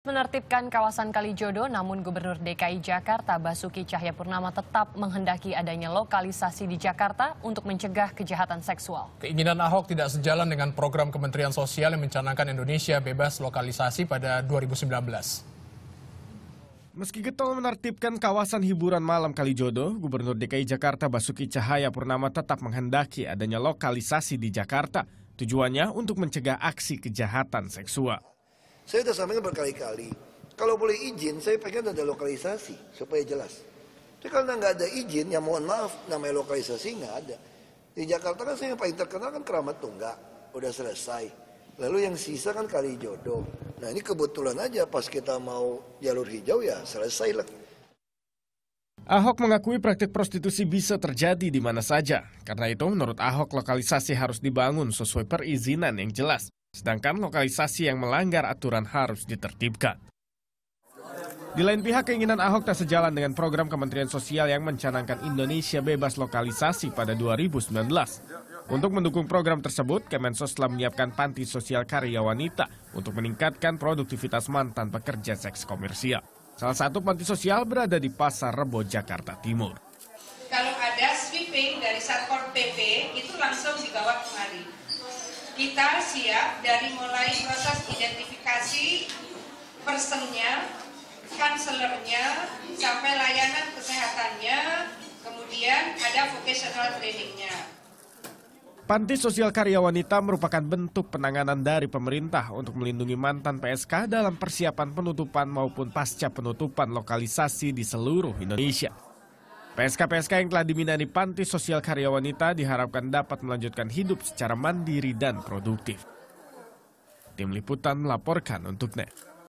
Menertibkan kawasan Kalijodo, namun Gubernur DKI Jakarta Basuki Cahayapurnama tetap menghendaki adanya lokalisasi di Jakarta untuk mencegah kejahatan seksual. Keinginan Ahok tidak sejalan dengan program Kementerian Sosial yang mencanangkan Indonesia bebas lokalisasi pada 2019. Meski getol menertibkan kawasan hiburan malam Kalijodo, Gubernur DKI Jakarta Basuki Cahayapurnama tetap menghendaki adanya lokalisasi di Jakarta. Tujuannya untuk mencegah aksi kejahatan seksual. Saya sudah sampaikan berkali-kali. Kalau boleh izin, saya pengen ada lokalisasi supaya jelas. Tapi kalau nggak ada izin, yang mohon maaf, namanya lokalisasi nggak ada. Di Jakarta kan saya yang paling terkenal kan keramat tunggak, udah selesai. Lalu yang sisa kan kali jodoh. Nah ini kebetulan aja pas kita mau jalur hijau ya selesai lah. Ahok mengakui praktik prostitusi bisa terjadi di mana saja. Karena itu menurut Ahok lokalisasi harus dibangun sesuai perizinan yang jelas. Sedangkan lokalisasi yang melanggar aturan harus ditertibkan. Di lain pihak, keinginan Ahok tak sejalan dengan program Kementerian Sosial yang mencanangkan Indonesia bebas lokalisasi pada 2019. Untuk mendukung program tersebut, Kemensos telah menyiapkan panti sosial karya wanita untuk meningkatkan produktivitas mantan pekerja seks komersial. Salah satu panti sosial berada di Pasar Rebo, Jakarta Timur. Kalau ada sweeping dari Satpol PP, itu langsung dibawa kemari kita siap dari mulai proses identifikasi personnya, kanselernya, sampai layanan kesehatannya, kemudian ada vocational trainingnya. Panti Sosial Karya Wanita merupakan bentuk penanganan dari pemerintah untuk melindungi mantan PSK dalam persiapan penutupan maupun pasca penutupan lokalisasi di seluruh Indonesia. PSK-PSK yang telah diminati Panti Sosial Karya Wanita diharapkan dapat melanjutkan hidup secara mandiri dan produktif. Tim Liputan melaporkan untuk NET.